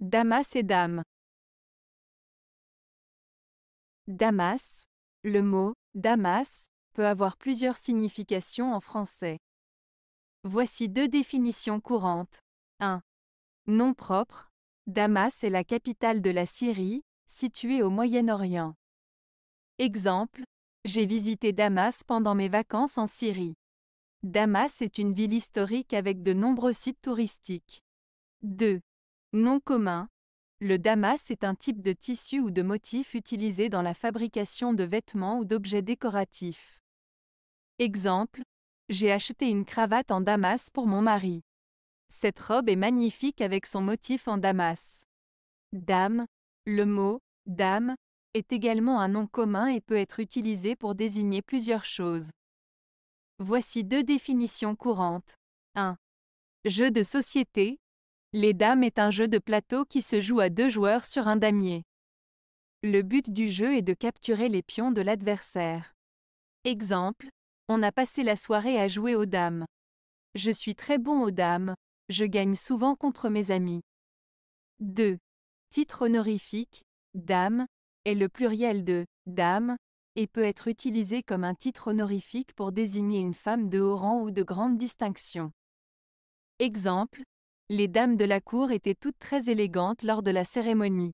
Damas et Dame. Damas. Le mot Damas peut avoir plusieurs significations en français. Voici deux définitions courantes. 1. Nom propre. Damas est la capitale de la Syrie, située au Moyen-Orient. Exemple. J'ai visité Damas pendant mes vacances en Syrie. Damas est une ville historique avec de nombreux sites touristiques. 2. Nom commun. Le damas est un type de tissu ou de motif utilisé dans la fabrication de vêtements ou d'objets décoratifs. Exemple. J'ai acheté une cravate en damas pour mon mari. Cette robe est magnifique avec son motif en damas. Dame. Le mot dame est également un nom commun et peut être utilisé pour désigner plusieurs choses. Voici deux définitions courantes. 1. Jeu de société, les dames est un jeu de plateau qui se joue à deux joueurs sur un damier. Le but du jeu est de capturer les pions de l'adversaire. Exemple, on a passé la soirée à jouer aux dames. Je suis très bon aux dames, je gagne souvent contre mes amis. 2. Titre honorifique, dame, est le pluriel de dame, et peut être utilisé comme un titre honorifique pour désigner une femme de haut rang ou de grande distinction. Exemple, les dames de la cour étaient toutes très élégantes lors de la cérémonie.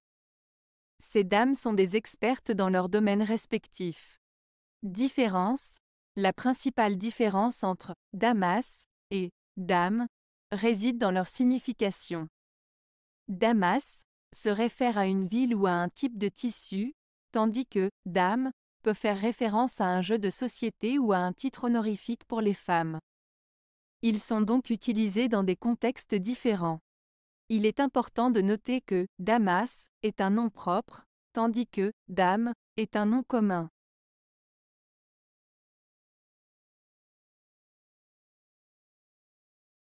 Ces dames sont des expertes dans leurs domaines respectifs. Différence La principale différence entre Damas et dame réside dans leur signification. Damas se réfère à une ville ou à un type de tissu, tandis que dame peut faire référence à un jeu de société ou à un titre honorifique pour les femmes. Ils sont donc utilisés dans des contextes différents. Il est important de noter que Damas est un nom propre, tandis que Dame est un nom commun.